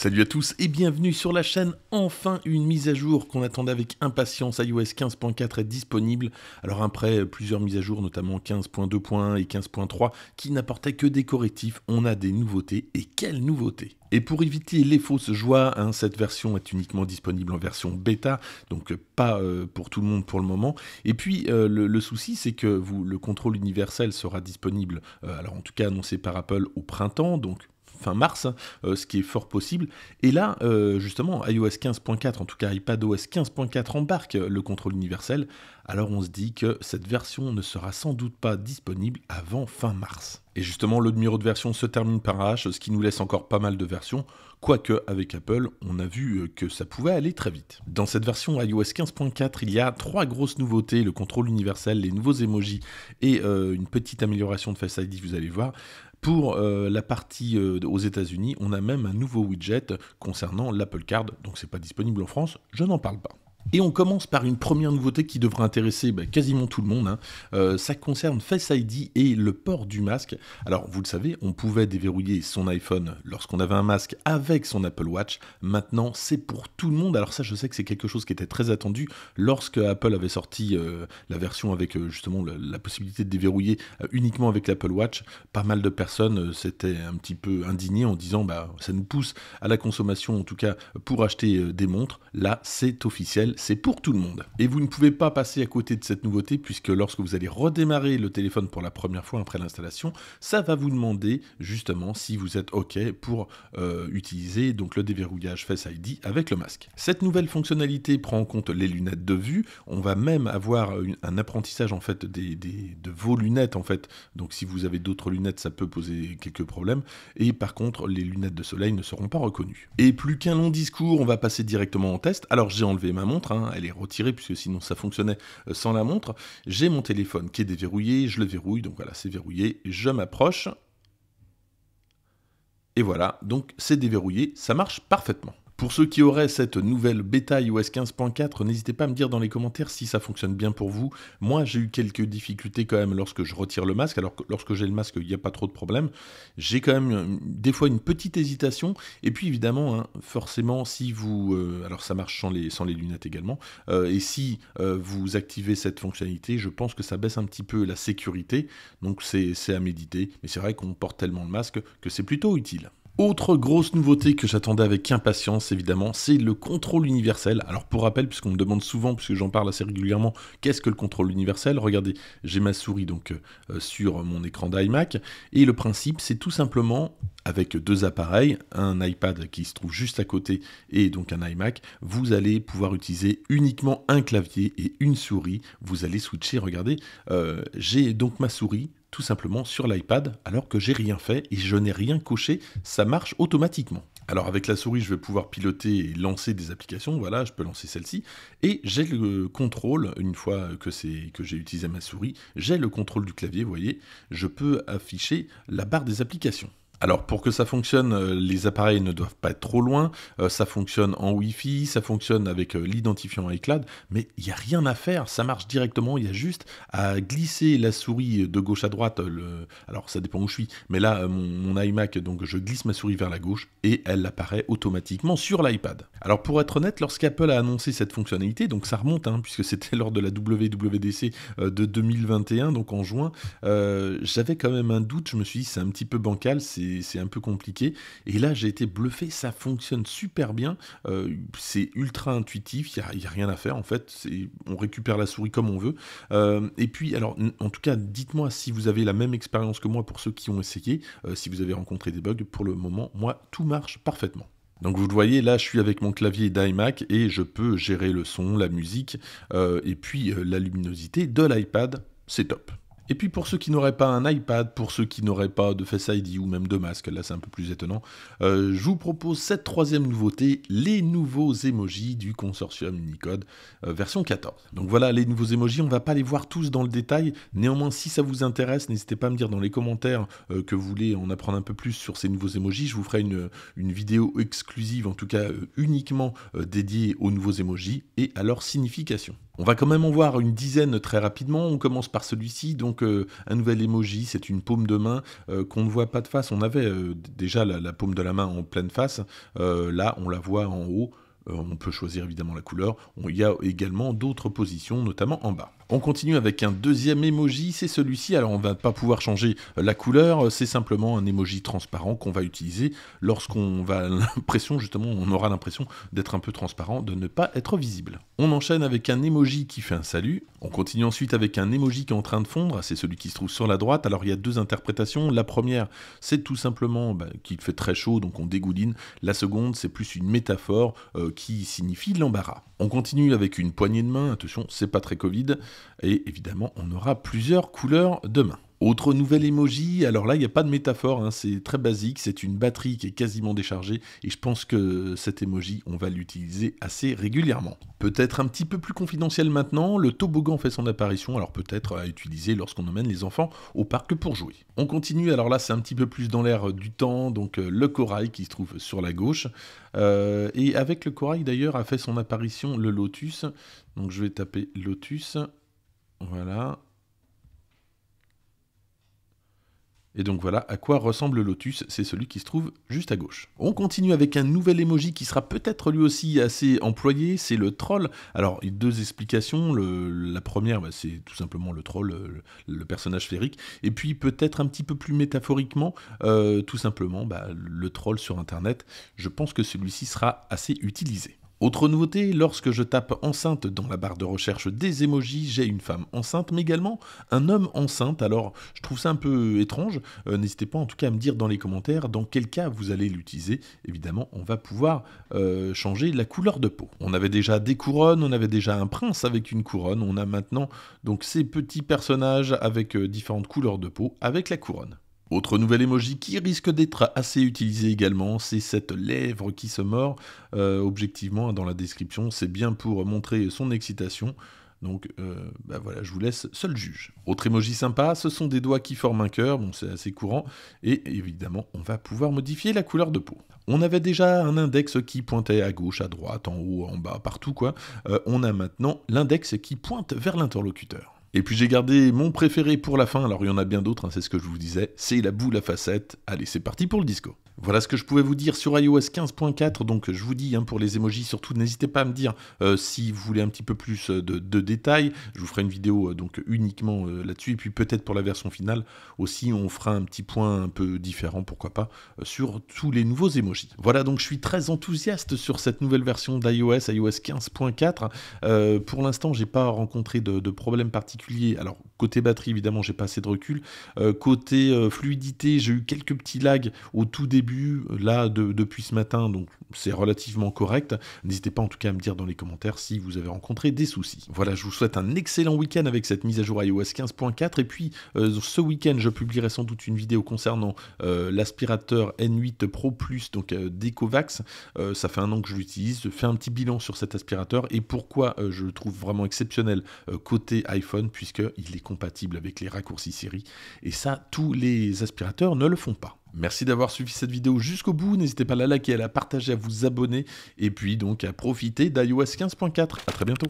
Salut à tous et bienvenue sur la chaîne. Enfin, une mise à jour qu'on attendait avec impatience. iOS 15.4 est disponible. Alors après plusieurs mises à jour, notamment 15.2.1 et 15.3, qui n'apportaient que des correctifs, on a des nouveautés. Et quelles nouveautés et pour éviter les fausses joies, hein, cette version est uniquement disponible en version bêta, donc pas euh, pour tout le monde pour le moment. Et puis euh, le, souci, c'est que vous, le contrôle universel sera disponible, euh, alors en tout cas annoncé par Apple au printemps, donc fin mars, euh, ce qui est fort possible. Et là, euh, justement, iOS 15.4, en tout cas iPadOS 15.4 embarque le contrôle universel. Alors on se dit que cette version ne sera sans doute pas disponible avant fin mars. Et justement, le numéro de version se termine par H, ce qui nous laisse encore pas mal de versions, quoique avec Apple, on a vu euh, que ça pouvait aller très vite. Dans cette version iOS 15.4, il y a trois grosses nouveautés, le contrôle universel, les nouveaux emojis et une petite amélioration de Face ID, vous allez voir. Pour euh, la partie euh, aux États-Unis, on a même un nouveau widget concernant l'Apple Card, donc n'est pas disponible en France, je n'en parle pas. Et on commence par une première nouveauté qui devrait intéresser bah, quasiment tout le monde. Hein. Euh, ça concerne Face ID et le port du masque. Alors, vous le savez, on pouvait déverrouiller son iPhone lorsqu'on avait un masque avec son Apple Watch. Maintenant, c'est pour tout le monde. Alors ça, je sais que c'est quelque chose qui était très attendu lorsque Apple avait sorti euh, la version avec euh, justement la possibilité de déverrouiller uniquement avec l'Apple Watch. Pas mal de personnes s'étaient un petit peu indignées en disant, bah, ça nous pousse à la consommation, en tout cas pour acheter des montres. Là, c'est officiel c'est pour tout le monde. Et vous ne pouvez pas passer à côté de cette nouveauté puisque lorsque vous allez redémarrer le téléphone pour la première fois après l'installation, ça va vous demander justement si vous êtes OK pour euh, utiliser donc le déverrouillage Face ID avec le masque. Cette nouvelle fonctionnalité prend en compte les lunettes de vue. On va même avoir un apprentissage en fait de vos lunettes en fait. Donc si vous avez d'autres lunettes, ça peut poser quelques problèmes. Et par contre, les lunettes de soleil ne seront pas reconnues. Et plus qu'un long discours, on va passer directement au test. Alors j'ai enlevé ma montre elle est retirée puisque sinon ça fonctionnait euh, sans la montre. J'ai mon téléphone qui est déverrouillé, je le verrouille, donc voilà, c'est verrouillé, je m'approche. Et voilà, donc c'est déverrouillé, ça marche parfaitement. Pour ceux qui auraient cette nouvelle bêta iOS 15.4, n'hésitez pas à me dire dans les commentaires si ça fonctionne bien pour vous. Moi, j'ai eu quelques difficultés quand même lorsque je retire le masque. Alors que lorsque j'ai le masque, il n'y a pas trop de problèmes. J'ai quand même euh, des fois une petite hésitation. Et puis évidemment, hein, forcément, si vous... Euh, alors ça marche sans les, lunettes également. Euh, et si vous activez cette fonctionnalité, je pense que ça baisse un petit peu la sécurité. Donc c'est à méditer. Mais c'est vrai qu'on porte tellement le masque que c'est plutôt utile. Autre grosse nouveauté que j'attendais avec impatience, évidemment, c'est le contrôle universel. Alors pour rappel, puisqu'on me demande souvent, puisque j'en parle assez régulièrement, qu'est-ce que le contrôle universel Regardez, j'ai ma souris donc euh, euh, sur mon écran d'iMac, et le principe, c'est tout simplement avec deux appareils, un iPad qui se trouve juste à côté et donc un iMac, vous allez pouvoir utiliser uniquement un clavier et une souris. Vous allez switcher. Regardez, euh, j'ai donc ma souris tout simplement sur l'iPad alors que j'ai rien fait et je n'ai rien coché, ça marche automatiquement. Alors avec la souris, je vais pouvoir piloter et lancer des applications, voilà, je peux lancer celle-ci, et j'ai le contrôle, une fois que, que j'ai utilisé ma souris, j'ai le contrôle du clavier, vous voyez, je peux afficher la barre des applications. Alors pour que ça fonctionne, euh, les appareils ne doivent pas être trop loin, euh, ça fonctionne en Wi-Fi, ça fonctionne avec euh, l'identifiant iCloud, mais il n'y a rien à faire, ça marche directement, il y a juste à glisser la souris de gauche à droite, alors ça dépend où je suis, mais là mon, iMac, donc je glisse ma souris vers la gauche et elle apparaît automatiquement sur l'iPad. Alors pour être honnête, lorsqu'Apple a annoncé cette fonctionnalité, donc ça remonte, hein, puisque c'était lors de la WWDC de 2021, donc en juin, j'avais quand même un doute, je me suis dit c'est un petit peu bancal, c'est c'est un peu compliqué. Et là, j'ai été bluffé, ça fonctionne super bien. Euh, c'est ultra intuitif, il n'y a, rien à faire en fait. On récupère la souris comme on veut. Euh, et puis, alors, en tout cas, dites-moi si vous avez la même expérience que moi pour ceux qui ont essayé, euh, si vous avez rencontré des bugs. Pour le moment, moi, tout marche parfaitement. Donc vous le voyez, là je suis avec mon clavier d'iMac et je peux gérer le son, la musique et puis la luminosité de l'iPad, c'est top. Et puis pour ceux qui n'auraient pas un iPad, pour ceux qui n'auraient pas de Face ID ou même de masque, là c'est un peu plus étonnant, euh, je vous propose cette troisième nouveauté, les nouveaux emojis du consortium Unicode euh, version 14. Donc voilà, les nouveaux emojis, on ne va pas les voir tous dans le détail, néanmoins si ça vous intéresse, n'hésitez pas à me dire dans les commentaires euh, que vous voulez en apprendre un peu plus sur ces nouveaux emojis, je vous ferai une, une vidéo exclusive, en tout cas uniquement dédiée aux nouveaux emojis et à leur signification. On va quand même en voir une dizaine très rapidement. On commence par celui-ci, donc euh, un nouvel emoji, c'est une paume de main euh, qu'on ne voit pas de face. On avait euh, déjà la, paume de la main en pleine face, là on la voit en haut. on peut choisir évidemment la couleur. Il y a également d'autres positions, notamment en bas. On continue avec un deuxième emoji, c'est celui-ci. Alors on va pas pouvoir changer la couleur, c'est simplement un emoji transparent qu'on va utiliser lorsqu'on va l'impression, justement, on aura l'impression d'être un peu transparent, de ne pas être visible. On enchaîne avec un emoji qui fait un salut. On continue ensuite avec un emoji qui est en train de fondre, c'est celui qui se trouve sur la droite. Alors il y a deux interprétations. La première, c'est tout simplement bah, qu'il fait très chaud, donc on dégouline. La seconde, c'est plus une métaphore euh, qui signifie l'embarras. On continue avec une poignée de main, attention, c'est pas très Covid. Et évidemment, on aura plusieurs couleurs demain. Autre nouvel emoji, alors là il n'y a pas de métaphore, hein, c'est très basique, c'est une batterie qui est quasiment déchargée et je pense que cette emoji on va l'utiliser assez régulièrement. Peut-être un petit peu plus confidentiel maintenant, le toboggan fait son apparition, alors peut-être à utiliser lorsqu'on emmène les enfants au parc pour jouer. On continue, alors là c'est un petit peu plus dans l'air du temps, donc euh, le corail qui se trouve sur la gauche, euh, et avec le corail d'ailleurs a fait son apparition le lotus, donc je vais taper lotus, voilà. Et donc voilà à quoi ressemble Lotus, c'est celui qui se trouve juste à gauche. On continue avec un nouvel emoji qui sera peut-être lui aussi assez employé, c'est le troll. Alors deux explications, la première bah, c'est tout simplement le troll, euh, le, personnage sphérique, et puis peut-être un petit peu plus métaphoriquement, euh, tout simplement bah, le troll sur internet, je pense que celui-ci sera assez utilisé. Autre nouveauté, lorsque je tape enceinte dans la barre de recherche des emojis, j'ai une femme enceinte, mais également un homme enceinte. Alors, je trouve ça un peu étrange. Euh, n'hésitez pas en tout cas à me dire dans les commentaires dans quel cas vous allez l'utiliser. Évidemment, on va pouvoir euh, changer la couleur de peau. On avait déjà des couronnes, on avait déjà un prince avec une couronne. On a maintenant donc ces petits personnages avec euh, différentes couleurs de peau avec la couronne. Autre nouvelle emoji qui risque d'être assez utilisé également, c'est cette lèvre qui se mord. Euh, objectivement, dans la description, c'est bien pour montrer son excitation. Donc euh, bah voilà, je vous laisse seul juge. Autre émoji sympa, ce sont des doigts qui forment un cœur, bon c'est assez courant, et évidemment on va pouvoir modifier la couleur de peau. On avait déjà un index qui pointait à gauche, à droite, en haut, en bas, partout quoi. Euh, on a maintenant l'index qui pointe vers l'interlocuteur. Et puis j'ai gardé mon préféré pour la fin, alors il y en a bien d'autres, hein, c'est ce que je vous disais, c'est la boule à facettes. Allez, c'est parti pour le disco. Voilà ce que je pouvais vous dire sur iOS 15.4, donc je vous dis hein, pour les emojis, surtout n'hésitez pas à me dire euh, si vous voulez un petit peu plus euh, de, détails, je vous ferai une vidéo euh, donc uniquement là-dessus, et puis peut-être pour la version finale aussi on fera un petit point un peu différent, pourquoi pas, sur tous les nouveaux emojis. Voilà donc je suis très enthousiaste sur cette nouvelle version d'iOS, iOS, 15.4, pour l'instant j'ai pas rencontré de, de problème particulier alors, côté batterie, évidemment, j'ai pas assez de recul. Euh, côté euh, fluidité, j'ai eu quelques petits lags au tout début, euh, là, depuis ce matin, donc c'est relativement correct. N'hésitez pas en tout cas à me dire dans les commentaires si vous avez rencontré des soucis. Voilà, je vous souhaite un excellent week-end avec cette mise à jour iOS 15.4. Et puis, ce week-end, je publierai sans doute une vidéo concernant l'aspirateur N8 Pro Plus, donc d'Ecovax. ça fait un an que je l'utilise. Je fais un petit bilan sur cet aspirateur et pourquoi je le trouve vraiment exceptionnel côté iPhone puisqu'il est compatible avec les raccourcis Siri Et ça, tous les aspirateurs ne le font pas. Merci d'avoir suivi cette vidéo jusqu'au bout. N'hésitez pas à la liker, à la partager, à vous abonner et puis donc à profiter d'iOS 15.4. À très bientôt.